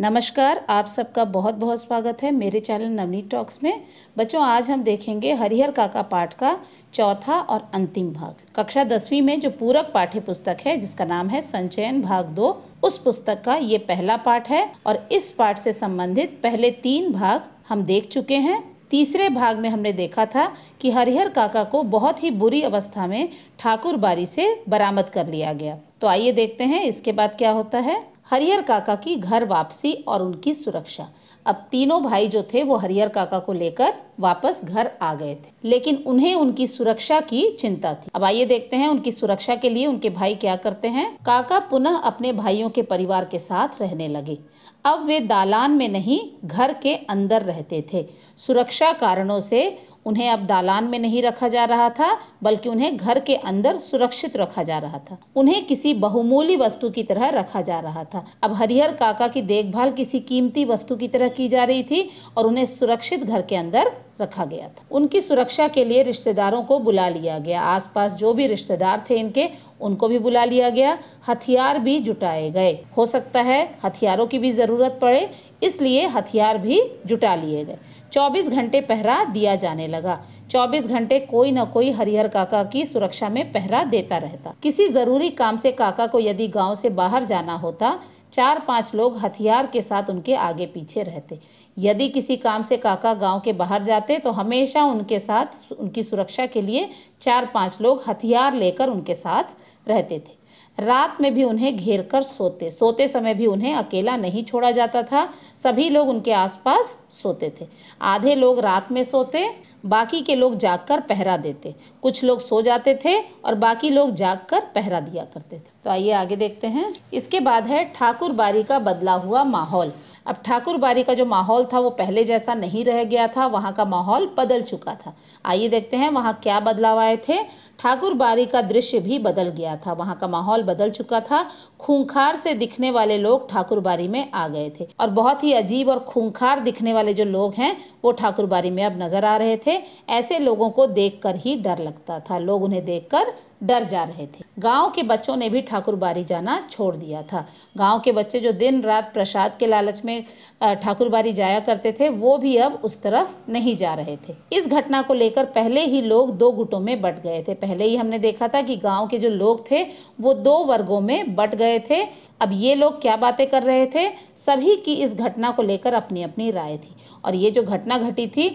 नमस्कार आप सबका बहुत बहुत स्वागत है मेरे चैनल नवनीत टॉक्स में बच्चों आज हम देखेंगे हरिहर काका पाठ का चौथा और अंतिम भाग कक्षा दसवीं में जो पूरक पाठ्य पुस्तक है जिसका नाम है संचयन भाग दो उस पुस्तक का ये पहला पाठ है और इस पाठ से संबंधित पहले तीन भाग हम देख चुके हैं तीसरे भाग में हमने देखा था कि हरिहर काका को बहुत ही बुरी अवस्था में ठाकुर बारी से बरामद कर लिया गया तो आइए देखते हैं इसके बाद क्या होता है हरियर काका की घर वापसी और उनकी सुरक्षा अब तीनों भाई जो थे वो हरियर काका को लेकर वापस घर आ गए थे लेकिन उन्हें उनकी सुरक्षा की चिंता थी अब आइए देखते हैं उनकी सुरक्षा के लिए उनके भाई क्या करते हैं काका पुनः अपने भाइयों के परिवार के साथ रहने लगे अब वे दालान में नहीं घर के अंदर रहते थे सुरक्षा कारणों से उन्हें अब दालान में नहीं रखा जा रहा था बल्कि उन्हें घर के अंदर सुरक्षित रखा जा रहा था उन्हें किसी बहुमूल्य वस्तु की तरह रखा जा रहा था अब हरिहर काका की देखभाल किसी कीमती वस्तु की तरह की जा रही थी और उन्हें सुरक्षित घर के अंदर रखा गया था उनकी सुरक्षा के लिए रिश्तेदारों को बुला लिया गया आसपास जो भी रिश्तेदार थे इनके उनको भी बुला लिया गया हथियार भी जुटाए गए हो सकता है हथियारों की भी ज़रूरत पड़े इसलिए हथियार भी जुटा लिए गए 24 घंटे पहरा दिया जाने लगा 24 घंटे कोई न कोई हरिहर काका की सुरक्षा में पहरा देता रहता किसी जरूरी काम से काका को यदि गांव से बाहर जाना होता चार पांच लोग हथियार के साथ उनके आगे पीछे रहते यदि किसी काम से काका गांव के बाहर जाते तो हमेशा उनके साथ उनकी सुरक्षा के लिए चार पांच लोग हथियार लेकर उनके साथ रहते थे रात में भी उन्हें घेर कर सोते सोते समय भी उन्हें अकेला नहीं छोड़ा जाता था सभी लोग उनके आसपास सोते थे आधे लोग रात में सोते बाकी के लोग जागकर पहरा देते कुछ लोग सो जाते थे और बाकी लोग जागकर पहरा दिया करते थे तो आइए आगे देखते हैं इसके बाद है ठाकुर बारी का बदला हुआ माहौल अब ठाकुर बारी का जो माहौल था वो पहले जैसा नहीं रह गया था वहाँ का माहौल बदल चुका था आइए देखते हैं वहाँ क्या बदलाव आए थे ठाकुर बारी का दृश्य भी बदल गया था वहाँ का माहौल बदल चुका था खूंखार से दिखने वाले लोग ठाकुर बारी में आ गए थे और बहुत ही अजीब और खूंखार दिखने वाले जो लोग हैं वो ठाकुर बारी में अब नजर आ रहे थे ऐसे लोगों को देख ही डर लगता था लोग उन्हें देख डर जा रहे थे गांव के बच्चों ने भी ठाकुरबारी जाना छोड़ दिया था गांव के बच्चे जो दिन रात प्रसाद के लालच में ठाकुरबारी जाया करते थे वो भी अब उस तरफ नहीं जा रहे थे इस घटना को लेकर पहले ही लोग दो गुटों में बट गए थे पहले ही हमने देखा था कि गांव के जो लोग थे वो दो वर्गों में बट गए थे अब ये लोग क्या बातें कर रहे थे सभी की इस घटना को लेकर अपनी अपनी राय थी और ये जो घटना घटी थी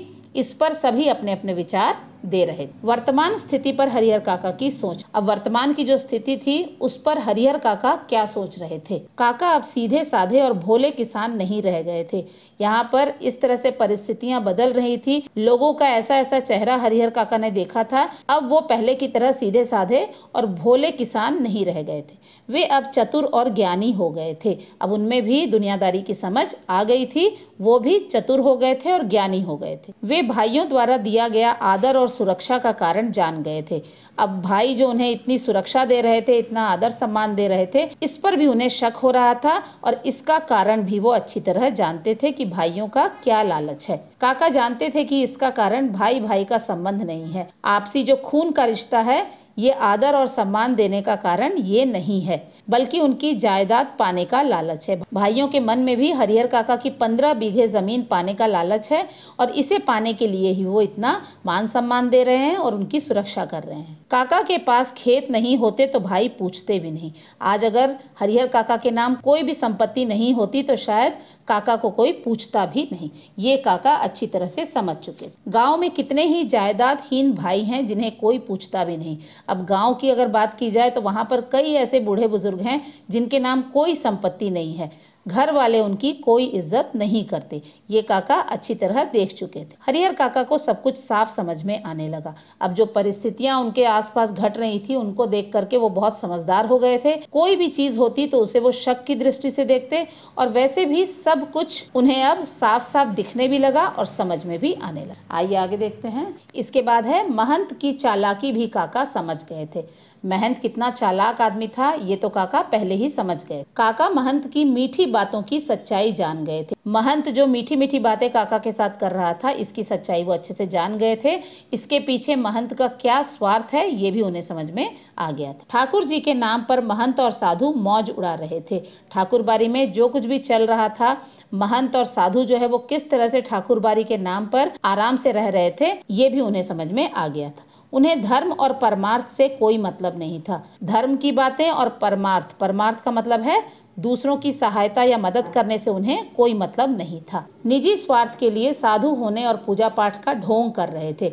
इस पर सभी अपने अपने विचार दे रहे वर्तमान स्थिति पर हरिहर काका की सोच अब वर्तमान की जो स्थिति थी उस पर हरिहर काका क्या सोच रहे थे काका अब सीधे साधे और भोले किसान नहीं रह गए थे यहाँ पर इस तरह से परिस्थितियाँ बदल रही थी लोगों का ऐसा ऐसा चेहरा हरिहर काका ने देखा था अब वो पहले की तरह सीधे साधे और भोले किसान नहीं रह गए थे वे अब चतुर और ज्ञानी हो गए थे अब उनमें भी दुनियादारी की समझ आ गई थी वो भी चतुर हो गए थे और ज्ञानी हो गए थे वे भाइयों द्वारा दिया गया आदर और सुरक्षा का कारण जान गए थे अब भाई जो उन्हें इतनी सुरक्षा दे रहे थे इतना आदर सम्मान दे रहे थे इस पर भी उन्हें शक हो रहा था और इसका कारण भी वो अच्छी तरह जानते थे कि भाइयों का क्या लालच है काका जानते थे कि इसका कारण भाई भाई का संबंध नहीं है आपसी जो खून का रिश्ता है ये आदर और सम्मान देने का कारण ये नहीं है बल्कि उनकी जायदाद पाने का लालच है भाइयों के मन में भी हरिहर काका की पंद्रह बीघे ज़मीन पाने का लालच है और इसे पाने के लिए ही वो इतना मान सम्मान दे रहे हैं और उनकी सुरक्षा कर रहे हैं काका के पास खेत नहीं होते तो भाई पूछते भी नहीं आज अगर हरिहर काका के नाम कोई भी संपत्ति नहीं होती तो शायद काका को कोई पूछता भी नहीं ये काका अच्छी तरह से समझ चुके गांव में कितने ही जायदादहीन भाई हैं जिन्हें कोई पूछता भी नहीं अब गांव की अगर बात की जाए तो वहाँ पर कई ऐसे बूढ़े बुजुर्ग लोग हैं जिनके नाम कोई संपत्ति नहीं है घर वाले उनकी कोई इज्जत नहीं करते ये काका अच्छी तरह देख चुके थे हरिहर काका को सब कुछ साफ समझ में आने लगा अब जो परिस्थितियां उनके आसपास घट रही थी उनको देख करके वो बहुत समझदार हो गए थे कोई भी चीज होती तो उसे वो शक की दृष्टि से देखते और वैसे भी सब कुछ उन्हें अब साफ साफ दिखने भी लगा और समझ में भी आने लगा आइए आगे देखते हैं इसके बाद है महंत की चालाकी भी काका समझ गए थे महंत कितना चालाक आदमी था ये तो काका पहले ही समझ गए काका महंत की मीठी बातों की सच्चाई जान गए थे महंत जो मीठी मीठी बातें काका के साथ कर रहा था इसकी सच्चाई वो अच्छे से जान गए थे इसके पीछे महंत का क्या स्वार्थ है ये भी उन्हें समझ में आ गया था ठाकुर जी के नाम पर महंत और साधु मौज उड़ा रहे थे ठाकुरबारी में जो कुछ भी चल रहा था महंत और साधु जो है वो किस तरह से ठाकुरबारी के नाम पर आराम से रह रहे थे ये भी उन्हें समझ में आ गया था उन्हें धर्म और परमार्थ से कोई मतलब नहीं था धर्म की बातें और परमार्थ परमार्थ का मतलब है दूसरों की सहायता या मदद करने से उन्हें कोई मतलब नहीं था निजी स्वार्थ के लिए साधु होने और पूजा पाठ का ढोंग कर रहे थे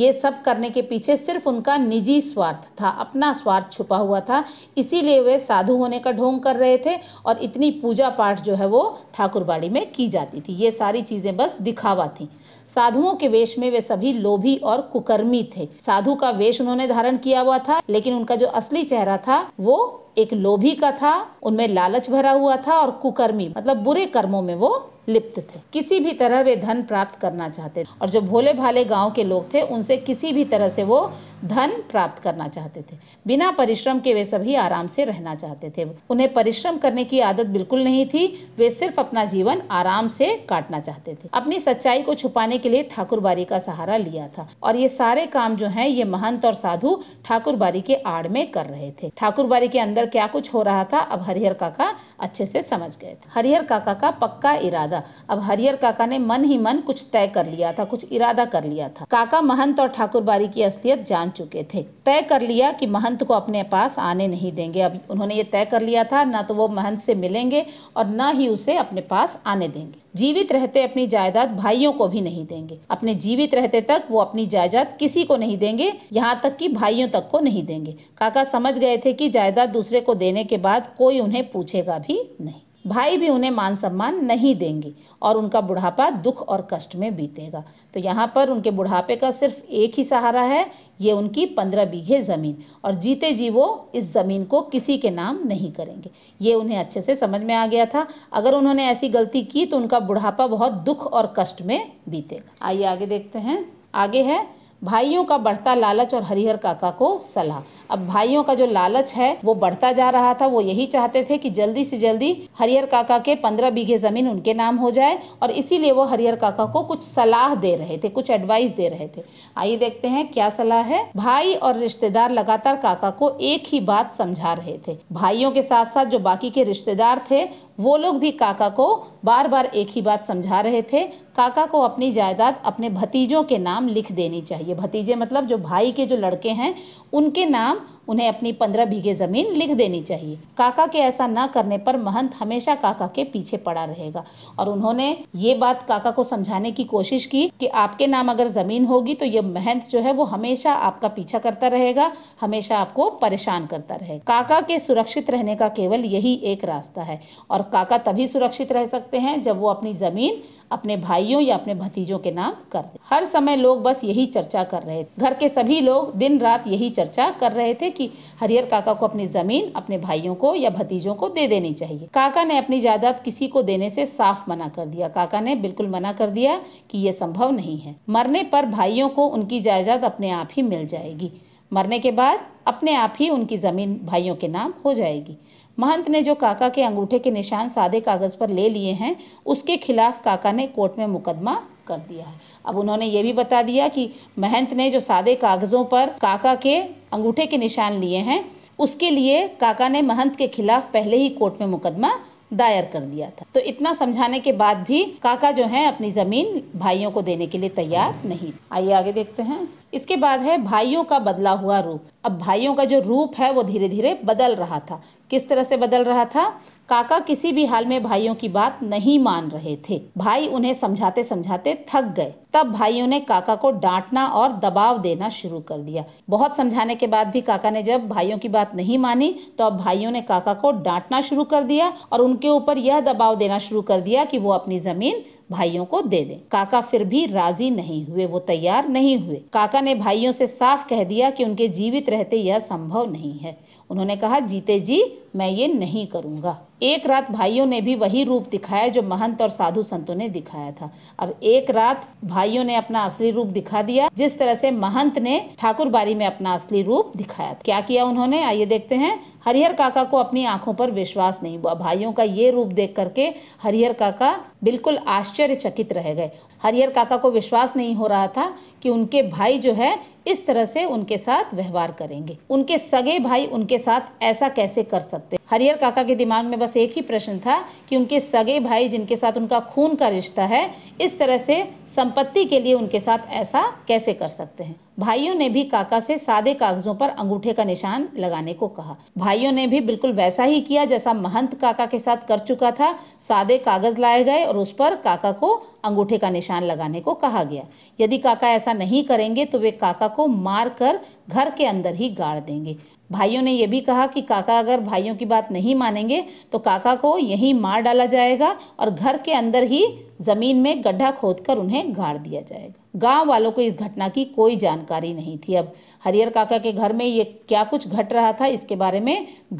ये सब करने के पीछे सिर्फ उनका निजी स्वार्थ था अपना स्वार्थ छुपा हुआ था इसीलिए वे साधु होने का ढोंग कर रहे थे और इतनी पूजा पाठ जो है वो ठाकुरबाड़ी में की जाती थी ये सारी चीज़ें बस दिखावा थी साधुओं के वेश में वे सभी लोभी और कुकर्मी थे साधु का वेश उन्होंने धारण किया हुआ था लेकिन उनका जो असली चेहरा था वो एक लोभी का था उनमें लालच भरा हुआ था और कुकर्मी मतलब बुरे कर्मों में वो लिप्त थे किसी भी तरह वे धन प्राप्त करना चाहते थे और जो भोले भाले गांव के लोग थे उनसे किसी भी तरह से वो धन प्राप्त करना चाहते थे बिना परिश्रम के वे सभी आराम से रहना चाहते थे उन्हें परिश्रम करने की आदत बिल्कुल नहीं थी वे सिर्फ अपना जीवन आराम से काटना चाहते थे अपनी सच्चाई को छुपाने के लिए ठाकुरबारी का सहारा लिया था और ये सारे काम जो है ये महंत और साधु ठाकुरबारी के आड़ में कर रहे थे ठाकुरबारी के अंदर क्या कुछ हो रहा था अब हरिहर काका अच्छे से समझ गए थे हरिहर काका का पक्का इरादा इरादा अब हरियर काका ने मन ही मन कुछ तय कर लिया था कुछ इरादा कर लिया था काका महंत और ठाकुर बारी की असलियत जान चुके थे तय कर लिया कि महंत को अपने पास आने नहीं देंगे अब उन्होंने ये तय कर लिया था ना तो वो महंत से मिलेंगे और ना ही उसे अपने पास आने देंगे जीवित रहते अपनी जायदाद भाइयों को भी नहीं देंगे अपने जीवित रहते तक वो अपनी जायदाद किसी को नहीं देंगे यहाँ तक कि भाइयों तक को नहीं देंगे काका समझ गए थे कि जायदाद दूसरे को देने के बाद कोई उन्हें पूछेगा भी नहीं भाई भी उन्हें मान सम्मान नहीं देंगे और उनका बुढ़ापा दुख और कष्ट में बीतेगा तो यहाँ पर उनके बुढ़ापे का सिर्फ एक ही सहारा है ये उनकी पंद्रह बीघे ज़मीन और जीते जी वो इस ज़मीन को किसी के नाम नहीं करेंगे ये उन्हें अच्छे से समझ में आ गया था अगर उन्होंने ऐसी गलती की तो उनका बुढ़ापा बहुत दुख और कष्ट में बीतेगा आइए आगे देखते हैं आगे है भाइयों का बढ़ता लालच और हरिहर काका को सलाह अब भाइयों का जो लालच है वो बढ़ता जा रहा था वो यही चाहते थे कि जल्दी से जल्दी हरिहर काका के पंद्रह बीघे ज़मीन उनके नाम हो जाए और इसीलिए वो हरिहर काका को कुछ सलाह दे रहे थे कुछ एडवाइस दे रहे थे आइए देखते हैं क्या सलाह है भाई और रिश्तेदार लगातार काका को एक ही बात समझा रहे थे भाइयों के साथ साथ जो बाकी के रिश्तेदार थे वो लोग भी काका को बार बार एक ही बात समझा रहे थे काका को अपनी जायदाद अपने भतीजों के नाम लिख देनी चाहिए भतीजे मतलब जो भाई के जो लड़के हैं उनके नाम उन्हें अपनी पंद्रह बीघे ज़मीन लिख देनी चाहिए काका के ऐसा ना करने पर महंत हमेशा काका के पीछे पड़ा रहेगा और उन्होंने ये बात काका को समझाने की कोशिश की कि आपके नाम अगर ज़मीन होगी तो ये महंत जो है वो हमेशा आपका पीछा करता रहेगा हमेशा आपको परेशान करता रहेगा काका के सुरक्षित रहने का केवल यही एक रास्ता है और काका तभी सुरक्षित रह सकते हैं जब वो अपनी ज़मीन अपने भाइयों या अपने भतीजों के नाम कर दे हर समय लोग बस यही चर्चा कर रहे थे घर के सभी लोग दिन रात यही चर्चा कर रहे थे कि हरियर काका को अपनी ज़मीन अपने भाइयों को या भतीजों को दे देनी चाहिए काका ने अपनी जायदाद किसी को देने से साफ मना कर दिया काका ने बिल्कुल मना कर दिया कि ये संभव नहीं है मरने पर भाइयों को उनकी जायदाद अपने आप ही मिल जाएगी मरने के बाद अपने आप ही उनकी ज़मीन भाइयों के नाम हो जाएगी महंत ने जो काका के अंगूठे के निशान सादे कागज़ पर ले लिए हैं उसके खिलाफ काका ने कोर्ट में मुकदमा कर दिया है अब उन्होंने ये भी बता दिया कि महंत ने जो सादे कागज़ों पर काका के अंगूठे के निशान लिए हैं उसके लिए काका ने महंत के खिलाफ पहले ही कोर्ट में मुकदमा दायर कर दिया था तो इतना समझाने के बाद भी काका जो है अपनी ज़मीन भाइयों को देने के लिए तैयार नहीं आइए आगे देखते हैं इसके बाद है भाइयों का बदला हुआ रूप अब भाइयों का जो रूप है वो धीरे धीरे बदल रहा था किस तरह से बदल रहा था काका किसी भी हाल में भाइयों की बात नहीं मान रहे थे भाई उन्हें समझाते समझाते थक गए तब भाइयों ने काका को डांटना और दबाव देना शुरू कर दिया बहुत समझाने के बाद भी काका ने जब भाइयों की बात नहीं मानी तो अब भाइयों ने काका को डांटना शुरू कर दिया और उनके ऊपर यह दबाव देना शुरू कर दिया कि वो अपनी जमीन भाइयों को दे दें काका फिर भी राजी नहीं हुए वो तैयार नहीं हुए काका ने भाइयों से साफ कह दिया कि उनके जीवित रहते यह संभव नहीं है उन्होंने कहा जीते जी मैं ये नहीं करूँगा एक रात भाइयों ने भी वही रूप दिखाया जो महंत और साधु संतों ने दिखाया था अब एक रात भाइयों ने अपना असली रूप दिखा दिया जिस तरह से महंत ने ठाकुर बारी में अपना असली रूप दिखाया क्या किया उन्होंने आइए देखते हैं हरिहर काका को अपनी आंखों पर विश्वास नहीं हुआ भाइयों का ये रूप देख करके हरिहर काका बिल्कुल आश्चर्यचकित रह गए हरिहर काका को विश्वास नहीं हो रहा था कि उनके भाई जो है इस तरह से उनके साथ व्यवहार करेंगे उनके सगे भाई उनके साथ ऐसा कैसे कर सकते सकते हरियर काका के दिमाग में बस एक ही प्रश्न था कि उनके सगे भाई जिनके साथ उनका खून का रिश्ता है इस तरह से संपत्ति के लिए उनके साथ ऐसा कैसे कर सकते हैं भाइयों ने भी काका से सादे कागजों पर अंगूठे का निशान लगाने को कहा भाइयों ने भी बिल्कुल वैसा ही किया जैसा महंत काका के साथ कर चुका था सादे कागज लाए गए और उस पर काका को अंगूठे का निशान लगाने को कहा गया यदि काका ऐसा नहीं करेंगे तो वे काका को मार कर घर के अंदर ही गाड़ देंगे भाइयों ने यह भी कहा कि काका अगर भाइयों की बात नहीं मानेंगे तो काका को यहीं मार डाला जाएगा और घर के अंदर ही जमीन में गड्ढा खोदकर उन्हें गाड़ दिया जाएगा गांव वालों को इस घटना की कोई जानकारी नहीं थी अब हरियर काका के घर में ये क्या कुछ घट रहा था इसके बारे में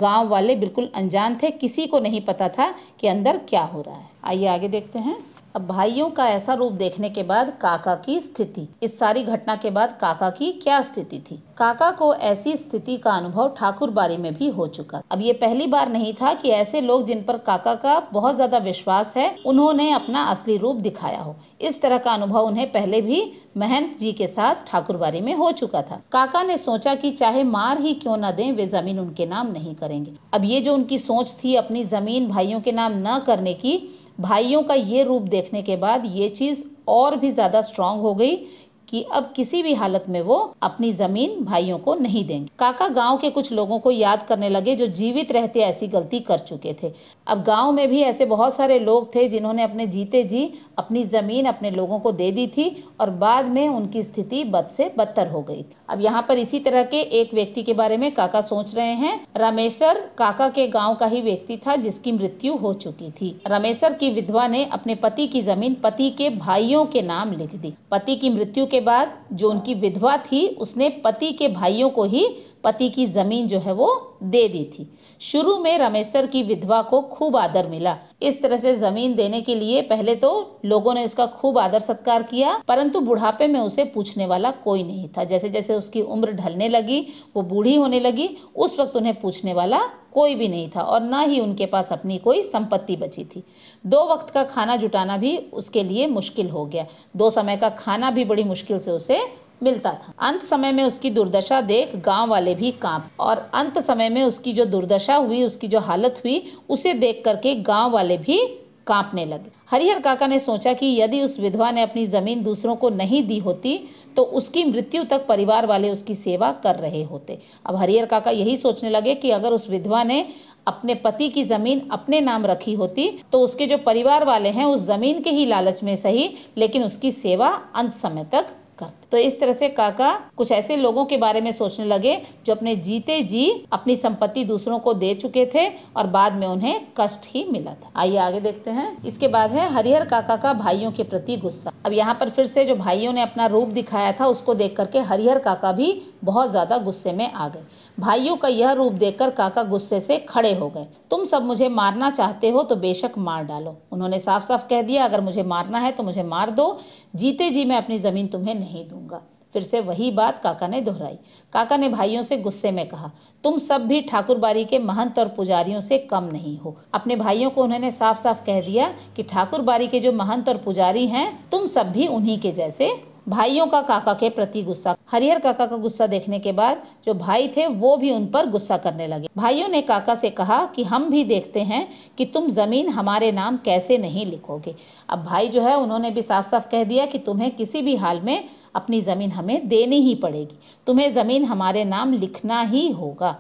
गांव वाले बिल्कुल अनजान थे किसी को नहीं पता था कि अंदर क्या हो रहा है आइए आगे देखते हैं अब भाइयों का ऐसा रूप देखने के बाद काका की स्थिति इस सारी घटना के बाद काका की क्या स्थिति थी काका को ऐसी स्थिति का अनुभव ठाकुर बारी में भी हो चुका अब ये पहली बार नहीं था कि ऐसे लोग जिन पर काका का बहुत ज्यादा विश्वास है उन्होंने अपना असली रूप दिखाया हो इस तरह का अनुभव उन्हें पहले भी महंत जी के साथ ठाकुरबारी में हो चुका था काका ने सोचा की चाहे मार ही क्यों ना दे वे जमीन उनके नाम नहीं करेंगे अब ये जो उनकी सोच थी अपनी जमीन भाइयों के नाम न करने की भाइयों का ये रूप देखने के बाद ये चीज़ और भी ज़्यादा स्ट्रांग हो गई कि अब किसी भी हालत में वो अपनी जमीन भाइयों को नहीं देंगे काका गांव के कुछ लोगों को याद करने लगे जो जीवित रहते ऐसी गलती कर चुके थे अब गांव में भी ऐसे बहुत सारे लोग थे जिन्होंने अपने जीते जी अपनी ज़मीन अपने लोगों को दे दी थी और बाद में उनकी स्थिति बद से बदतर हो गई थी अब यहाँ पर इसी तरह के एक व्यक्ति के बारे में काका सोच रहे हैं रामेश्वर काका के गाँव का ही व्यक्ति था जिसकी मृत्यु हो चुकी थी रामेश्वर की विधवा ने अपने पति की जमीन पति के भाइयों के नाम लिख दी पति की मृत्यु के बाद जो उनकी विधवा थी उसने पति के भाइयों को ही पति की ज़मीन जो है वो दे दी थी शुरू में रमेश्वर की विधवा को खूब आदर मिला इस तरह से जमीन देने के लिए पहले तो लोगों ने उसका खूब आदर सत्कार किया परंतु बुढ़ापे में उसे पूछने वाला कोई नहीं था जैसे जैसे उसकी उम्र ढलने लगी वो बूढ़ी होने लगी उस वक्त उन्हें पूछने वाला कोई भी नहीं था और न ही उनके पास अपनी कोई संपत्ति बची थी दो वक्त का खाना जुटाना भी उसके लिए मुश्किल हो गया दो समय का खाना भी बड़ी मुश्किल से उसे मिलता था अंत समय में उसकी दुर्दशा देख गांव वाले भी कांप और अंत समय में उसकी जो दुर्दशा हुई उसकी जो हालत हुई उसे देख करके गांव वाले भी कांपने लगे हरिहर काका ने सोचा कि यदि उस विधवा ने अपनी जमीन दूसरों को नहीं दी होती तो उसकी मृत्यु तक परिवार वाले उसकी सेवा कर रहे होते अब हरिहर काका यही सोचने लगे कि अगर उस विधवा ने अपने पति की जमीन अपने नाम रखी होती तो उसके जो परिवार वाले हैं उस जमीन के ही लालच में सही लेकिन उसकी सेवा अंत समय तक करते तो इस तरह से काका कुछ ऐसे लोगों के बारे में सोचने लगे जो अपने जीते जी अपनी संपत्ति दूसरों को दे चुके थे और बाद में उन्हें कष्ट ही मिला था आइए आगे देखते हैं इसके बाद है हरिहर काका का भाइयों के प्रति गुस्सा अब यहाँ पर फिर से जो भाइयों ने अपना रूप दिखाया था उसको देख करके हरिहर काका भी बहुत ज़्यादा गुस्से में आ गए भाइयों का यह रूप कर काका गुस्से से खड़े हो गए तुम सब मुझे मारना चाहते हो तो बेशक मार डालो उन्होंने साफ साफ कह दिया अगर मुझे मारना है तो मुझे मार दो जीते जी मैं अपनी ज़मीन तुम्हें नहीं दूंगा फिर से वही बात काका ने दोहराई काका ने भाइयों से गुस्से में कहा तुम सब भी ठाकुरबारी के महंत और पुजारियों से कम नहीं हो अपने भाइयों को उन्होंने साफ साफ कह दिया कि ठाकुरबारी के जो महंत और पुजारी हैं तुम सब भी उन्हीं के जैसे भाइयों का काका के प्रति गुस्सा हरिहर काका का गुस्सा देखने के बाद जो भाई थे वो भी उन पर गुस्सा करने लगे भाइयों ने काका से कहा कि हम भी देखते हैं कि तुम ज़मीन हमारे नाम कैसे नहीं लिखोगे अब भाई जो है उन्होंने भी साफ साफ कह दिया कि तुम्हें किसी भी हाल में अपनी ज़मीन हमें देनी ही पड़ेगी तुम्हें ज़मीन हमारे नाम लिखना ही होगा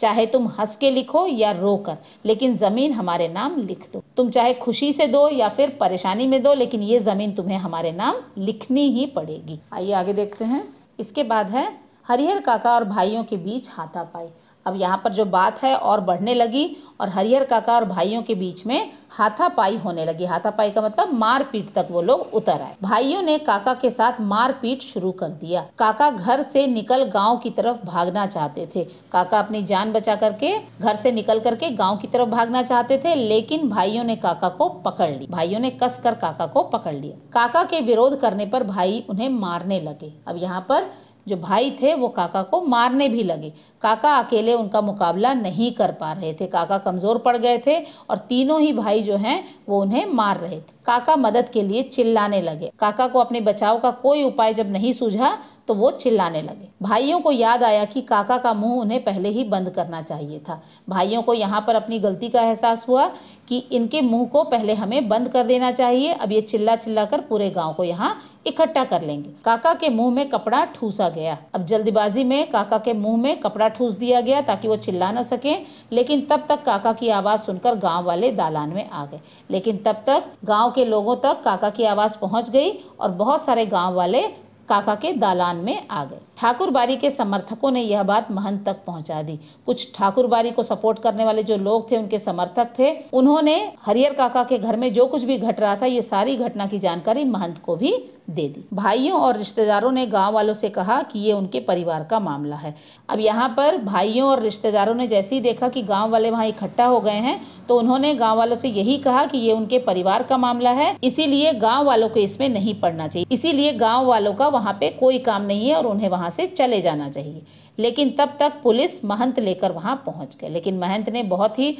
चाहे तुम हंस के लिखो या रोकर लेकिन ज़मीन हमारे नाम लिख दो तुम चाहे खुशी से दो या फिर परेशानी में दो लेकिन ये ज़मीन तुम्हें हमारे नाम लिखनी ही पड़ेगी आइए आगे देखते हैं इसके बाद है हरिहर काका और भाइयों के बीच हाथापाई अब यहाँ पर जो बात है और बढ़ने लगी और हरिहर काका और भाइयों के बीच में हाथापाई होने लगी हाथापाई का मतलब मारपीट तक वो लोग उतर आए भाइयों ने काका के साथ मारपीट शुरू कर दिया काका घर से निकल गांव की तरफ भागना चाहते थे काका अपनी जान बचा करके घर से निकल करके गांव की तरफ भागना चाहते थे लेकिन भाइयों ने काका को पकड़ लिया भाइयों ने कस कर काका को पकड़ लिया काका के विरोध करने पर भाई उन्हें मारने लगे अब यहाँ पर जो भाई थे वो काका को मारने भी लगे काका अकेले उनका मुकाबला नहीं कर पा रहे थे काका कमज़ोर पड़ गए थे और तीनों ही भाई जो हैं वो उन्हें मार रहे थे काका मदद के लिए चिल्लाने लगे काका को अपने बचाव का कोई उपाय जब नहीं सूझा तो वो चिल्लाने लगे भाइयों को याद आया कि काका का मुंह उन्हें पहले ही बंद करना चाहिए था भाइयों को यहाँ पर अपनी गलती का एहसास हुआ कि इनके मुंह को पहले हमें बंद कर देना चाहिए अब ये चिल्ला चिल्ला कर पूरे गांव को यहाँ इकट्ठा कर लेंगे काका के मुंह में कपड़ा ठूसा गया अब जल्दबाजी में काका के मुंह में कपड़ा ठूस दिया गया ताकि वो चिल्ला ना सके लेकिन तब तक काका की आवाज़ सुनकर गांव वाले दालान में आ गए लेकिन तब तक गांव के लोगों तक काका की आवाज़ पहुंच गई और बहुत सारे गांव वाले काका के दालान में आ गए ठाकुर बारी के समर्थकों ने यह बात महंत तक पहुंचा दी कुछ ठाकुर बारी को सपोर्ट करने वाले जो लोग थे उनके समर्थक थे उन्होंने हरियर काका के घर में जो कुछ भी घट रहा था ये सारी घटना की जानकारी महंत को भी दे दी भाइयों और रिश्तेदारों ने गांव वालों से कहा कि ये उनके परिवार का मामला है अब यहाँ पर भाइयों और रिश्तेदारों ने जैसे ही देखा कि गांव वाले वहाँ इकट्ठा हो गए हैं तो उन्होंने गांव वालों से यही कहा कि ये उनके परिवार का मामला है इसीलिए गांव वालों को इसमें नहीं पड़ना चाहिए इसीलिए गाँव वालों का वहाँ पे कोई काम नहीं है और उन्हें वहाँ से चले जाना चाहिए लेकिन तब तक पुलिस महंत लेकर वहाँ पहुँच गए लेकिन महंत ने बहुत ही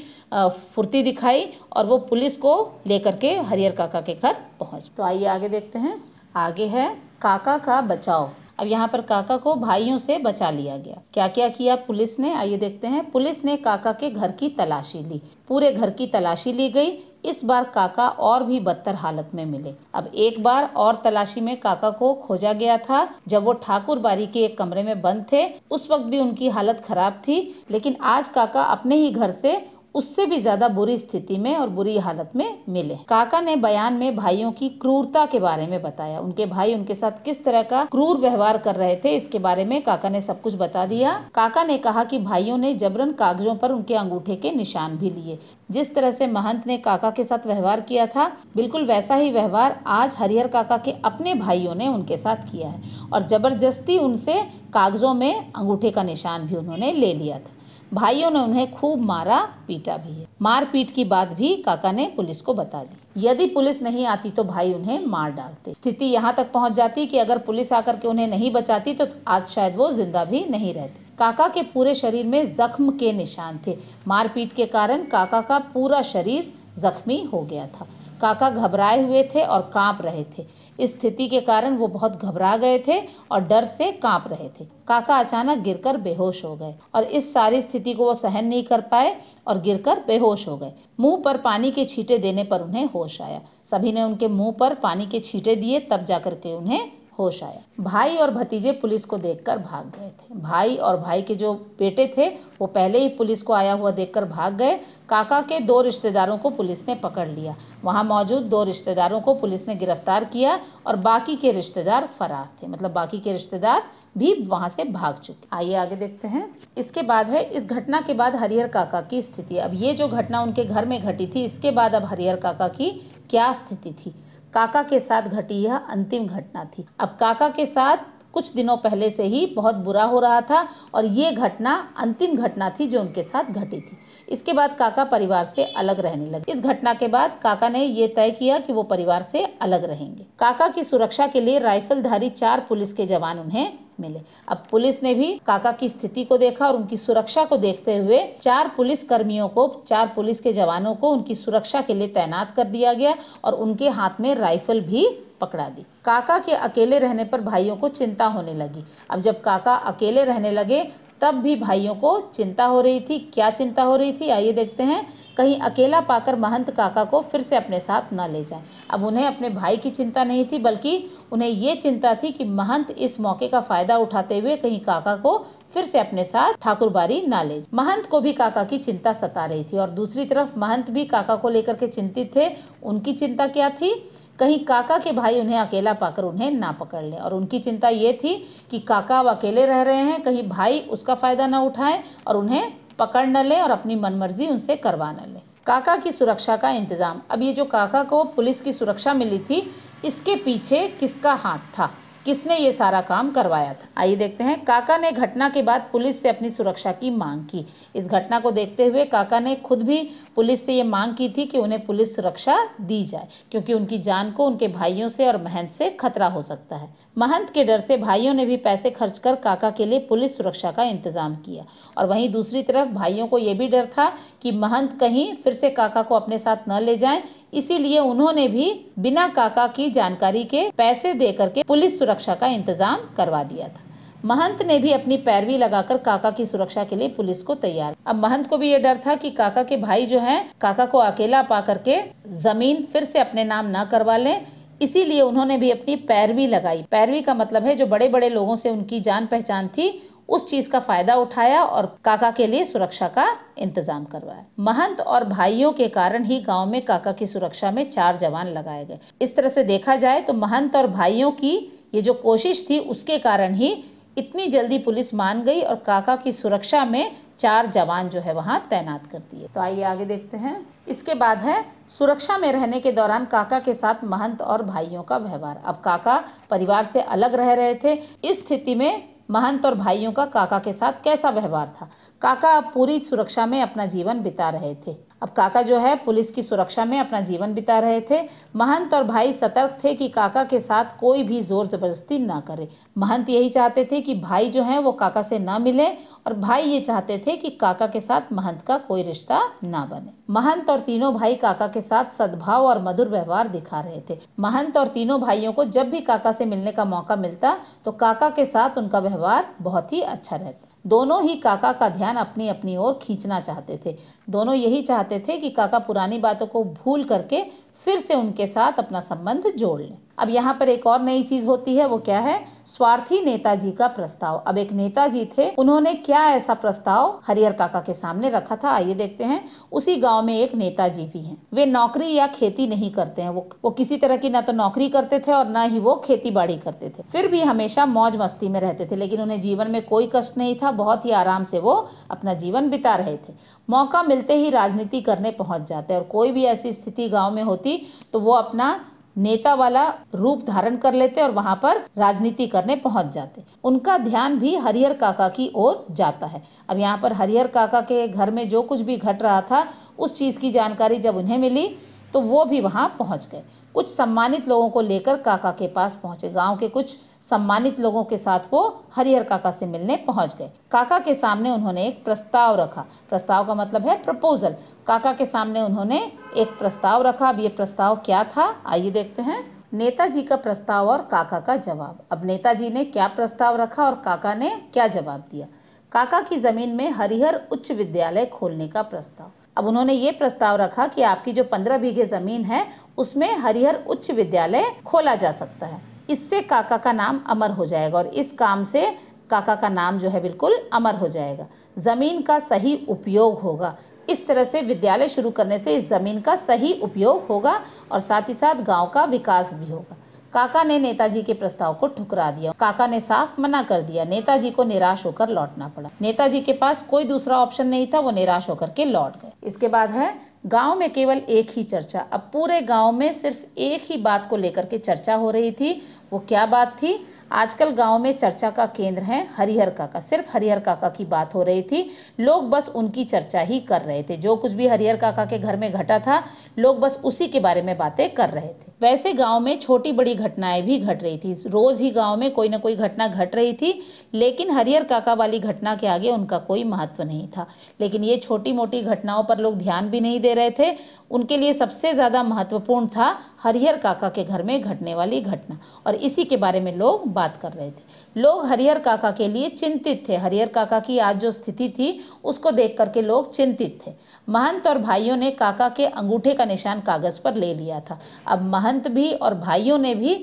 फुर्ती दिखाई और वो पुलिस को लेकर के हरियर काका के घर पहुँच तो आइए आगे देखते हैं आगे है काका का बचाओ अब यहाँ पर काका को भाइयों से बचा लिया गया क्या क्या किया पुलिस ने आइए देखते हैं पुलिस ने काका के घर की तलाशी ली पूरे घर की तलाशी ली गई इस बार काका और भी बदतर हालत में मिले अब एक बार और तलाशी में काका को खोजा गया था जब वो ठाकुर बारी के एक कमरे में बंद थे उस वक्त भी उनकी हालत खराब थी लेकिन आज काका अपने ही घर से उससे भी ज़्यादा बुरी स्थिति में और बुरी हालत में मिले काका ने बयान में भाइयों की क्रूरता के बारे में बताया उनके भाई उनके साथ किस तरह का क्रूर व्यवहार कर रहे थे इसके बारे में काका ने सब कुछ बता दिया काका ने कहा कि भाइयों ने जबरन कागजों पर उनके अंगूठे के निशान भी लिए जिस तरह से महंत ने काका के साथ व्यवहार किया था बिल्कुल वैसा ही व्यवहार आज हरिहर काका के अपने भाइयों ने उनके साथ किया है और जबरदस्ती उनसे कागजों में अंगूठे का निशान भी उन्होंने ले लिया था भाइयों ने उन्हें खूब मारा पीटा भी है मारपीट की बात भी काका ने पुलिस को बता दी यदि पुलिस नहीं आती तो भाई उन्हें मार डालते स्थिति यहाँ तक पहुँच जाती कि अगर पुलिस आकर के उन्हें नहीं बचाती तो आज शायद वो जिंदा भी नहीं रहते काका के पूरे शरीर में जख्म के निशान थे मारपीट के कारण काका का पूरा शरीर जख्मी हो गया था काका घबराए हुए थे और कांप रहे थे इस स्थिति के कारण वो बहुत घबरा गए थे और डर से कांप रहे थे काका अचानक गिरकर बेहोश हो गए और इस सारी स्थिति को वो सहन नहीं कर पाए और गिरकर बेहोश हो गए मुंह पर पानी के छींटे देने पर उन्हें होश आया सभी ने उनके मुंह पर पानी के छींटे दिए तब जाकर के उन्हें होश आया भाई और भतीजे पुलिस को देखकर भाग गए थे भाई और भाई के जो बेटे थे वो पहले ही पुलिस को आया हुआ देखकर भाग गए काका के दो रिश्तेदारों को पुलिस ने पकड़ लिया वहाँ मौजूद दो रिश्तेदारों को पुलिस ने गिरफ्तार किया और बाकी के रिश्तेदार फरार थे मतलब बाकी के रिश्तेदार भी वहाँ से भाग चुके आइए आगे देखते हैं इसके बाद है इस घटना के बाद हरिहर काका की स्थिति अब ये जो घटना उनके घर में घटी थी इसके बाद अब हरिहर काका की क्या स्थिति थी काका के साथ घटी यह अंतिम घटना थी अब काका के साथ कुछ दिनों पहले से ही बहुत बुरा हो रहा था और ये घटना अंतिम घटना थी जो उनके साथ घटी थी इसके बाद काका परिवार से अलग रहने लगे इस घटना के बाद काका ने ये तय किया कि वो परिवार से अलग रहेंगे काका की सुरक्षा के लिए राइफलधारी चार पुलिस के जवान उन्हें मिले अब पुलिस ने भी काका की स्थिति को देखा और उनकी सुरक्षा को देखते हुए चार पुलिस कर्मियों को चार पुलिस के जवानों को उनकी सुरक्षा के लिए तैनात कर दिया गया और उनके हाथ में राइफल भी पकड़ा दी काका के अकेले रहने पर भाइयों को चिंता होने लगी अब जब काका अकेले रहने लगे तब भी भाइयों को चिंता हो रही थी क्या चिंता हो रही थी आइए देखते हैं कहीं अकेला पाकर महंत काका को फिर से अपने साथ ना ले जाए अब उन्हें अपने भाई की चिंता नहीं थी बल्कि उन्हें ये चिंता थी कि महंत इस मौके का फायदा उठाते हुए कहीं काका को फिर से अपने साथ ठाकुरबारी ना ले महंत को भी काका की चिंता सता रही थी और दूसरी तरफ महंत भी काका को लेकर के चिंतित थे उनकी चिंता क्या थी कहीं काका के भाई उन्हें अकेला पाकर उन्हें ना पकड़ लें और उनकी चिंता ये थी कि काका अब अकेले रह रहे हैं कहीं भाई उसका फ़ायदा ना उठाएं और उन्हें पकड़ न लें और अपनी मनमर्जी उनसे करवा न लें काका की सुरक्षा का इंतज़ाम अब ये जो काका को पुलिस की सुरक्षा मिली थी इसके पीछे किसका हाथ था किसने ये सारा काम करवाया था आइए देखते हैं काका ने घटना के बाद पुलिस से अपनी सुरक्षा की मांग की इस घटना को देखते हुए काका ने खुद भी पुलिस से ये मांग की थी कि उन्हें पुलिस सुरक्षा दी जाए क्योंकि उनकी जान को उनके भाइयों से और महंत से खतरा हो सकता है महंत के डर से भाइयों ने भी पैसे खर्च कर काका के लिए पुलिस सुरक्षा का इंतजाम किया और वहीं दूसरी तरफ भाइयों को यह भी डर था कि महंत कहीं फिर से काका को अपने साथ न ले जाएं इसीलिए उन्होंने भी बिना काका की जानकारी के पैसे दे करके पुलिस सुरक्षा का इंतजाम करवा दिया था महंत ने भी अपनी पैरवी लगाकर काका की सुरक्षा के लिए पुलिस को तैयार अब महंत को भी ये डर था कि काका के भाई जो हैं काका को अकेला पा करके जमीन फिर से अपने नाम ना करवा लें इसीलिए उन्होंने भी अपनी पैरवी लगाई पैरवी का मतलब है जो बड़े बड़े लोगों से उनकी जान पहचान थी उस चीज़ का फ़ायदा उठाया और काका के लिए सुरक्षा का इंतज़ाम करवाया महंत और भाइयों के कारण ही गांव में काका की सुरक्षा में चार जवान लगाए गए इस तरह से देखा जाए तो महंत और भाइयों की ये जो कोशिश थी उसके कारण ही इतनी जल्दी पुलिस मान गई और काका की सुरक्षा में चार जवान जो है वहाँ तैनात कर दिए तो आइए आगे देखते हैं इसके बाद है सुरक्षा में रहने के दौरान काका के साथ महंत और भाइयों का व्यवहार अब काका परिवार से अलग रह रहे थे इस स्थिति में महंत और भाइयों का काका के साथ कैसा व्यवहार था काका अब पूरी सुरक्षा में अपना जीवन बिता रहे थे अब काका जो है पुलिस की सुरक्षा में अपना जीवन बिता रहे थे महंत और भाई सतर्क थे कि काका के साथ कोई भी जोर ज़बरदस्ती ना करे महंत यही चाहते थे कि भाई जो है वो काका से ना मिले और भाई ये चाहते थे कि काका के साथ महंत का कोई रिश्ता ना बने महंत और तीनों भाई काका के साथ सद्भाव और मधुर व्यवहार दिखा रहे थे महंत और तीनों भाइयों को जब भी काका से मिलने का मौका मिलता तो काका के साथ उनका व्यवहार बहुत ही अच्छा रहता दोनों ही काका का ध्यान अपनी अपनी ओर खींचना चाहते थे दोनों यही चाहते थे कि काका पुरानी बातों को भूल करके फिर से उनके साथ अपना संबंध जोड़ लें अब यहाँ पर एक और नई चीज होती है वो क्या है स्वार्थी नेताजी का प्रस्ताव अब एक नेताजी थे उन्होंने क्या ऐसा प्रस्ताव हरिहर काका के सामने रखा था आइए देखते हैं उसी गांव में एक नेताजी भी हैं वे नौकरी या खेती नहीं करते हैं वो वो किसी तरह की ना तो नौकरी करते थे और ना ही वो खेती बाड़ी करते थे फिर भी हमेशा मौज मस्ती में रहते थे लेकिन उन्हें जीवन में कोई कष्ट नहीं था बहुत ही आराम से वो अपना जीवन बिता रहे थे मौका मिलते ही राजनीति करने पहुंच जाते और कोई भी ऐसी स्थिति गाँव में होती होती तो वो अपना नेता वाला रूप धारण कर लेते और वहां पर राजनीति करने पहुंच जाते उनका ध्यान भी हरिहर काका की ओर जाता है अब यहाँ पर हरिहर काका के घर में जो कुछ भी घट रहा था उस चीज़ की जानकारी जब उन्हें मिली तो वो भी वहां पहुंच गए कुछ सम्मानित लोगों को लेकर काका के पास पहुंचे गाँव के कुछ सम्मानित लोगों के साथ वो हरिहर काका से मिलने पहुंच गए काका के सामने उन्होंने एक प्रस्ताव रखा प्रस्ताव का मतलब है प्रपोजल काका के सामने उन्होंने एक प्रस्ताव रखा अब ये प्रस्ताव क्या था आइए देखते हैं नेताजी का प्रस्ताव और काका का जवाब अब नेताजी ने क्या प्रस्ताव रखा और काका ने क्या जवाब दिया काका की ज़मीन में हरिहर उच्च विद्यालय खोलने का प्रस्ताव अब उन्होंने ये प्रस्ताव रखा कि आपकी जो पंद्रह बीघे ज़मीन है उसमें हरिहर उच्च विद्यालय खोला जा सकता है इससे काका का नाम अमर हो जाएगा और इस काम से काका का नाम जो है बिल्कुल अमर हो जाएगा ज़मीन का सही उपयोग होगा इस तरह से विद्यालय शुरू करने से इस ज़मीन का सही उपयोग होगा और साथ ही साथ गांव का विकास भी होगा काका ने नेताजी के प्रस्ताव को ठुकरा दिया काका ने साफ मना कर दिया नेताजी को निराश होकर लौटना पड़ा नेताजी के पास कोई दूसरा ऑप्शन नहीं था वो निराश होकर के लौट गए इसके बाद है गांव में केवल एक ही चर्चा अब पूरे गांव में सिर्फ एक ही बात को लेकर के चर्चा हो रही थी वो क्या बात थी आजकल गांव में चर्चा का केंद्र है हरिहर काका सिर्फ हरिहर काका की बात हो रही थी लोग बस उनकी चर्चा ही कर रहे थे जो कुछ भी हरिहर काका के घर में घटा था लोग बस उसी के बारे में बातें कर रहे थे वैसे गांव में छोटी बड़ी घटनाएं भी घट रही थी रोज़ ही गांव में कोई ना कोई घटना घट रही थी लेकिन हरियर काका वाली घटना के आगे उनका कोई महत्व नहीं था लेकिन ये छोटी मोटी घटनाओं पर लोग ध्यान भी नहीं दे रहे थे उनके लिए सबसे ज़्यादा महत्वपूर्ण था हरियर काका के घर में घटने वाली घटना और इसी के बारे में लोग बात कर रहे थे लोग हरिहर काका के लिए चिंतित थे हरिहर काका की आज जो स्थिति थी उसको देख करके लोग चिंतित थे महंत और भाइयों ने काका के अंगूठे का निशान कागज़ पर ले लिया था अब महंत भी और भाइयों ने भी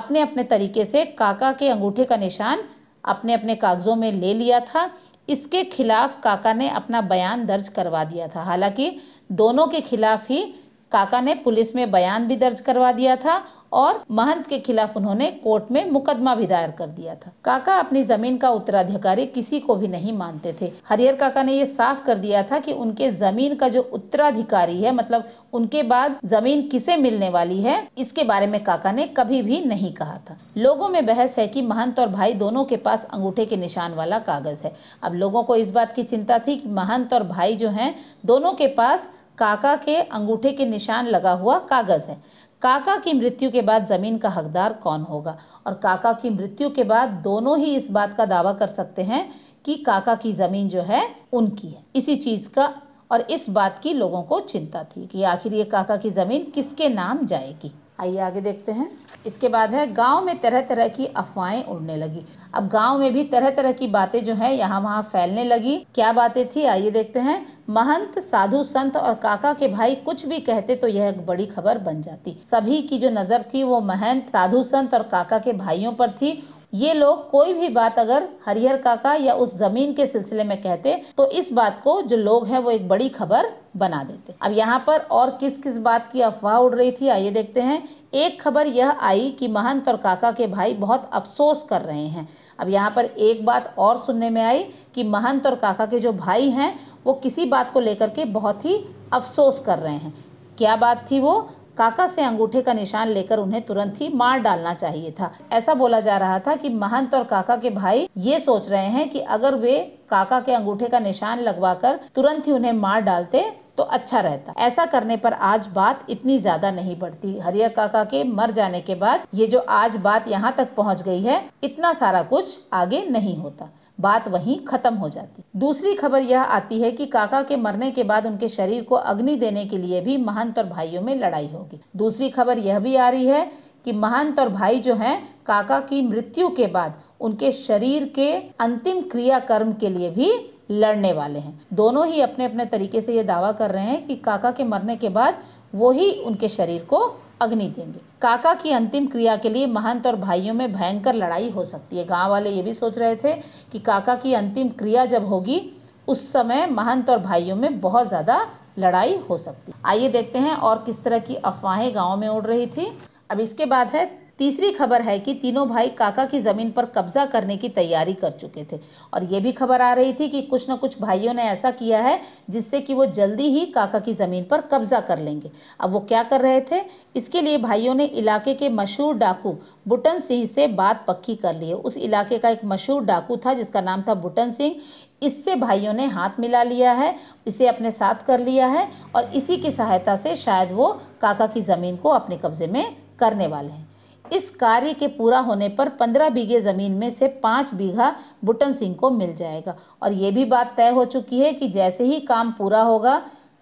अपने अपने तरीके से काका के अंगूठे का निशान अपने अपने कागज़ों में ले लिया था इसके खिलाफ काका ने अपना बयान दर्ज करवा दिया था हालांकि दोनों के खिलाफ ही काका ने पुलिस में बयान भी दर्ज करवा दिया था और महंत के खिलाफ उन्होंने कोर्ट में मुकदमा भी दायर कर दिया था काका अपनी जमीन का उत्तराधिकारी किसी को भी नहीं मानते थे हरिहर काका ने यह साफ कर दिया था कि उनके जमीन का जो उत्तराधिकारी है मतलब उनके बाद जमीन किसे मिलने वाली है इसके बारे में काका ने कभी भी नहीं कहा था लोगों में बहस है की महंत और भाई दोनों के पास अंगूठे के निशान वाला कागज है अब लोगों को इस बात की चिंता थी कि महंत और भाई जो है दोनों के पास काका के अंगूठे के निशान लगा हुआ कागज है काका की मृत्यु के बाद ज़मीन का हकदार कौन होगा और काका की मृत्यु के बाद दोनों ही इस बात का दावा कर सकते हैं कि काका की ज़मीन जो है उनकी है इसी चीज़ का और इस बात की लोगों को चिंता थी कि आखिर ये काका की ज़मीन किसके नाम जाएगी आइए आगे देखते हैं इसके बाद है गांव में तरह तरह की अफवाहें उड़ने लगी अब गांव में भी तरह तरह की बातें जो है यहाँ वहाँ फैलने लगी क्या बातें थी आइए देखते हैं महंत साधु संत और काका के भाई कुछ भी कहते तो यह एक बड़ी खबर बन जाती सभी की जो नजर थी वो महंत साधु संत और काका के भाइयों पर थी ये लोग कोई भी बात अगर हरिहर काका या उस जमीन के सिलसिले में कहते तो इस बात को जो लोग हैं वो एक बड़ी खबर बना देते अब यहाँ पर और किस किस बात की अफवाह उड़ रही थी आइए देखते हैं एक खबर यह आई कि महंत और काका के भाई बहुत अफसोस कर रहे हैं अब यहाँ पर एक बात और सुनने में आई कि महंत और काका के जो भाई हैं वो किसी बात को लेकर के बहुत ही अफसोस कर रहे हैं क्या बात थी वो काका से अंगूठे का निशान लेकर उन्हें तुरंत ही मार डालना चाहिए था ऐसा बोला जा रहा था कि महंत और काका के भाई ये सोच रहे हैं कि अगर वे काका के अंगूठे का निशान लगवाकर तुरंत ही उन्हें मार डालते तो अच्छा रहता ऐसा करने पर आज बात इतनी ज्यादा नहीं बढ़ती हरियर काका के मर जाने के बाद ये जो आज बात यहाँ तक पहुँच गई है इतना सारा कुछ आगे नहीं होता बात वहीं खत्म हो जाती दूसरी खबर यह आती है कि काका के मरने के बाद उनके शरीर को अग्नि देने के लिए भी महंत और भाइयों में लड़ाई होगी दूसरी खबर यह भी आ रही है कि महंत और भाई जो हैं काका की मृत्यु के बाद उनके शरीर के अंतिम क्रियाकर्म के लिए भी लड़ने वाले हैं दोनों ही अपने अपने तरीके से ये दावा कर रहे हैं कि काका के मरने के बाद वो ही उनके शरीर को अग्नि देंगे काका की अंतिम क्रिया के लिए महंत और भाइयों में भयंकर लड़ाई हो सकती है गांव वाले ये भी सोच रहे थे कि काका की अंतिम क्रिया जब होगी उस समय महंत और भाइयों में बहुत ज़्यादा लड़ाई हो सकती आइए देखते हैं और किस तरह की अफवाहें गाँव में उड़ रही थी अब इसके बाद है तीसरी खबर है कि तीनों भाई काका की ज़मीन पर कब्जा करने की तैयारी कर चुके थे और ये भी खबर आ रही थी कि कुछ ना कुछ भाइयों ने ऐसा किया है जिससे कि वो जल्दी ही काका की ज़मीन पर कब्जा कर लेंगे अब वो क्या कर रहे थे इसके लिए भाइयों ने इलाके के मशहूर डाकू बुटन सिंह से बात पक्की कर ली उस इलाके का एक मशहूर डाकू था जिसका नाम था बुटन सिंह इससे भाइयों ने हाथ मिला लिया है इसे अपने साथ कर लिया है और इसी की सहायता से शायद वो काका की ज़मीन को अपने कब्ज़े में करने वाले हैं इस कार्य के पूरा होने पर पंद्रह बीघे ज़मीन में से पाँच बीघा बुटन सिंह को मिल जाएगा और ये भी बात तय हो चुकी है कि जैसे ही काम पूरा होगा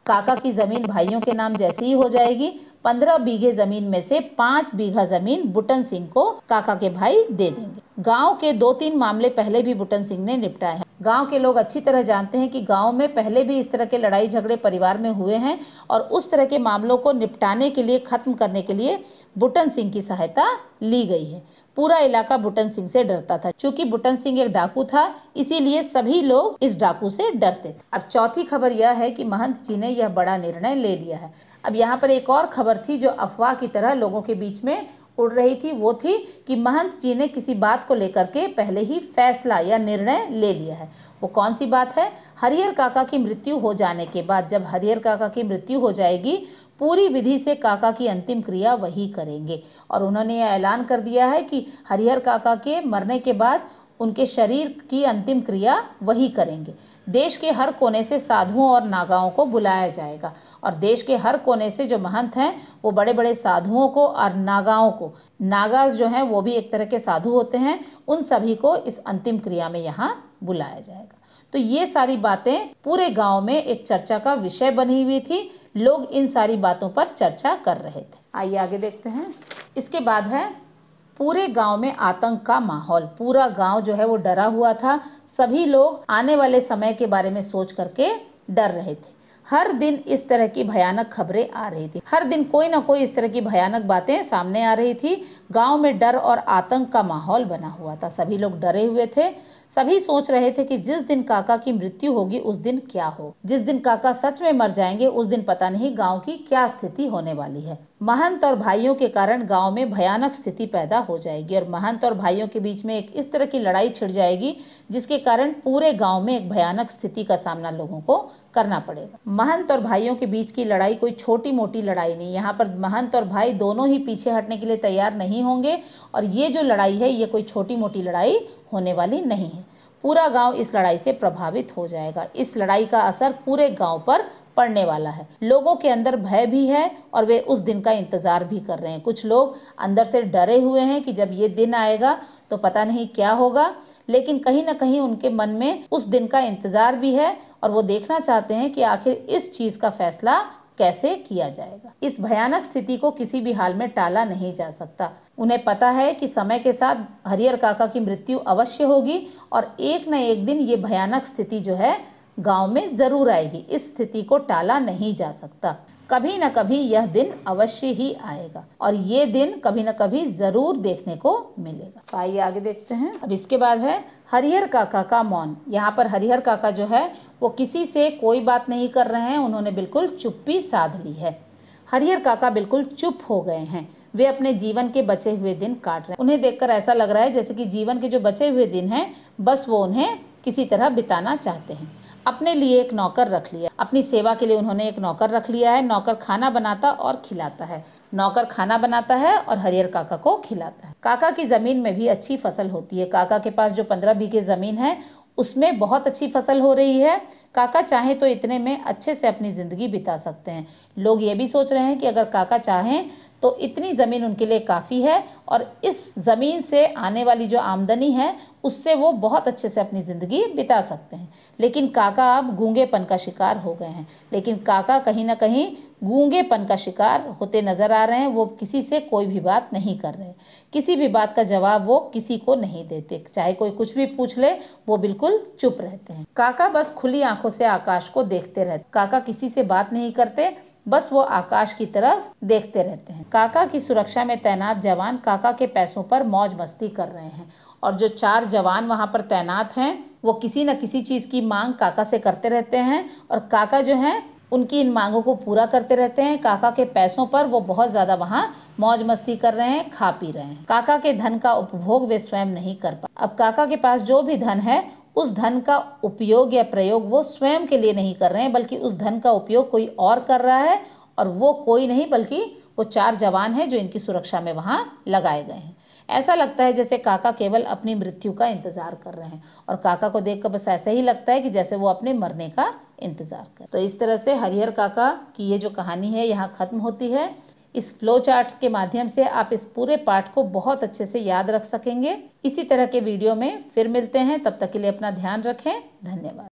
काका की ज़मीन भाइयों के नाम जैसे ही हो जाएगी पंद्रह बीघे ज़मीन में से पांच बीघा ज़मीन बुटन सिंह को काका के भाई दे देंगे गांव के दो तीन मामले पहले भी बुटन सिंह ने निपटाए हैं गांव के लोग अच्छी तरह जानते हैं कि गांव में पहले भी इस तरह के लड़ाई झगड़े परिवार में हुए हैं और उस तरह के मामलों को निपटाने के लिए ख़त्म करने के लिए बुटन सिंह की सहायता ली गई है पूरा इलाका बुटन सिंह से डरता था क्योंकि बुटन सिंह एक डाकू था इसीलिए सभी लोग इस डाकू से डरते थे अब चौथी खबर यह है कि महंत जी ने यह बड़ा निर्णय ले लिया है अब यहाँ पर एक और खबर थी जो अफवाह की तरह लोगों के बीच में उड़ रही थी वो थी कि महंत जी ने किसी बात को लेकर के पहले ही फैसला या निर्णय ले लिया है वो कौन सी बात है हरिहर काका की मृत्यु हो जाने के बाद जब हरिहर काका की मृत्यु हो जाएगी पूरी विधि से काका की अंतिम क्रिया वही करेंगे और उन्होंने यह ऐलान कर दिया है कि हरिहर काका के मरने के बाद उनके शरीर की अंतिम क्रिया वही करेंगे देश के हर कोने से साधुओं और नागाओं को बुलाया जाएगा और देश के हर कोने से जो महंत हैं वो बड़े बड़े साधुओं को और नागाओं को नागास जो हैं वो भी एक तरह के साधु होते हैं उन सभी को इस अंतिम क्रिया में यहाँ बुलाया जाएगा तो ये सारी बातें पूरे गांव में एक चर्चा का विषय बनी हुई थी लोग इन सारी बातों पर चर्चा कर रहे थे आइए आगे देखते हैं इसके बाद है पूरे गांव में आतंक का माहौल पूरा गांव जो है वो डरा हुआ था सभी लोग आने वाले समय के बारे में सोच करके डर रहे थे हर दिन इस तरह की भयानक खबरें आ रही थी हर दिन कोई ना कोई इस तरह की भयानक बातें सामने आ रही थी गांव में डर और आतंक का माहौल बना हुआ था सभी लोग डरे हुए थे सभी सोच रहे थे कि जिस दिन काका की मृत्यु होगी उस दिन क्या हो जिस दिन काका सच में मर जाएंगे उस दिन पता नहीं गांव की क्या स्थिति होने वाली है महंत और भाइयों के कारण गांव में भयानक स्थिति पैदा हो जाएगी और महंत और भाइयों के बीच में एक इस तरह की लड़ाई छिड़ जाएगी जिसके कारण पूरे गांव में एक भयानक स्थिति का सामना लोगों को करना पड़ेगा महंत और भाइयों के बीच की लड़ाई कोई छोटी मोटी लड़ाई नहीं यहाँ पर महंत और भाई दोनों ही पीछे हटने के लिए तैयार नहीं होंगे और ये जो लड़ाई है ये कोई छोटी मोटी लड़ाई होने वाली नहीं है पूरा गांव इस लड़ाई से प्रभावित हो जाएगा इस लड़ाई का असर पूरे गांव पर पड़ने वाला है लोगों के अंदर भय भी है और वे उस दिन का इंतज़ार भी कर रहे हैं कुछ लोग अंदर से डरे हुए हैं कि जब ये दिन आएगा तो पता नहीं क्या होगा लेकिन कहीं ना कहीं उनके मन में उस दिन का इंतजार भी है और वो देखना चाहते हैं कि आखिर इस चीज का फैसला कैसे किया जाएगा इस भयानक स्थिति को किसी भी हाल में टाला नहीं जा सकता उन्हें पता है कि समय के साथ हरियर काका की मृत्यु अवश्य होगी और एक न एक दिन ये भयानक स्थिति जो है गांव में जरूर आएगी इस स्थिति को टाला नहीं जा सकता कभी न कभी यह दिन अवश्य ही आएगा और ये दिन कभी न कभी जरूर देखने को मिलेगा तो आइए आगे देखते हैं अब इसके बाद है हरिहर काका का मौन यहाँ पर हरिहर काका जो है वो किसी से कोई बात नहीं कर रहे हैं उन्होंने बिल्कुल चुप्पी साध ली है हरिहर काका बिल्कुल चुप हो गए हैं वे अपने जीवन के बचे हुए दिन काट रहे हैं उन्हें देखकर ऐसा लग रहा है जैसे कि जीवन के जो बचे हुए दिन हैं बस वो उन्हें किसी तरह बिताना चाहते हैं अपने लिए एक नौकर रख लिया अपनी सेवा के लिए उन्होंने एक नौकर रख लिया है नौकर खाना बनाता और खिलाता है नौकर खाना बनाता है और हरियर काका को खिलाता है काका की ज़मीन में भी अच्छी फसल होती है काका के पास जो पंद्रह बीघे ज़मीन है उसमें बहुत अच्छी फसल हो रही है काका चाहें तो इतने में अच्छे से अपनी ज़िंदगी बिता सकते हैं लोग ये भी सोच रहे हैं कि अगर काका चाहें तो इतनी ज़मीन उनके लिए काफ़ी है और इस ज़मीन से आने वाली जो आमदनी है उससे वो बहुत अच्छे से अपनी ज़िंदगी बिता सकते हैं लेकिन काका अब गूँगेपन का शिकार हो गए हैं लेकिन काका कहीं ना कहीं गूँगेपन का शिकार होते नज़र आ रहे हैं वो किसी से कोई भी बात नहीं कर रहे किसी भी बात का जवाब वो किसी को नहीं देते चाहे कोई कुछ भी पूछ ले वो बिल्कुल चुप रहते हैं काका बस खुली आंखों से आकाश को देखते रहते काका किसी से बात नहीं करते बस वो आकाश की तरफ देखते रहते हैं काका की सुरक्षा में तैनात जवान काका के पैसों पर मौज मस्ती कर रहे हैं और जो चार जवान वहाँ पर तैनात हैं वो किसी न किसी चीज़ की मांग काका से करते रहते हैं और काका जो हैं उनकी इन मांगों को पूरा करते रहते हैं काका के पैसों पर वो बहुत ज़्यादा वहाँ मौज मस्ती कर रहे हैं खा पी रहे हैं काका के धन का उपभोग वे स्वयं नहीं कर पा अब काका के पास जो भी धन है उस धन का उपयोग या प्रयोग वो स्वयं के लिए नहीं कर रहे हैं बल्कि उस धन का उपयोग कोई और कर रहा है और वो कोई नहीं बल्कि वो चार जवान हैं जो इनकी सुरक्षा में वहाँ लगाए गए हैं ऐसा लगता है जैसे काका केवल अपनी मृत्यु का इंतज़ार कर रहे हैं और काका को देखकर बस ऐसा ही लगता है कि जैसे वो अपने मरने का इंतज़ार कर तो इस तरह से हरिहर काका की ये जो कहानी है यहाँ ख़त्म होती है इस फ्लो चार्ट के माध्यम से आप इस पूरे पाठ को बहुत अच्छे से याद रख सकेंगे इसी तरह के वीडियो में फिर मिलते हैं तब तक के लिए अपना ध्यान रखें धन्यवाद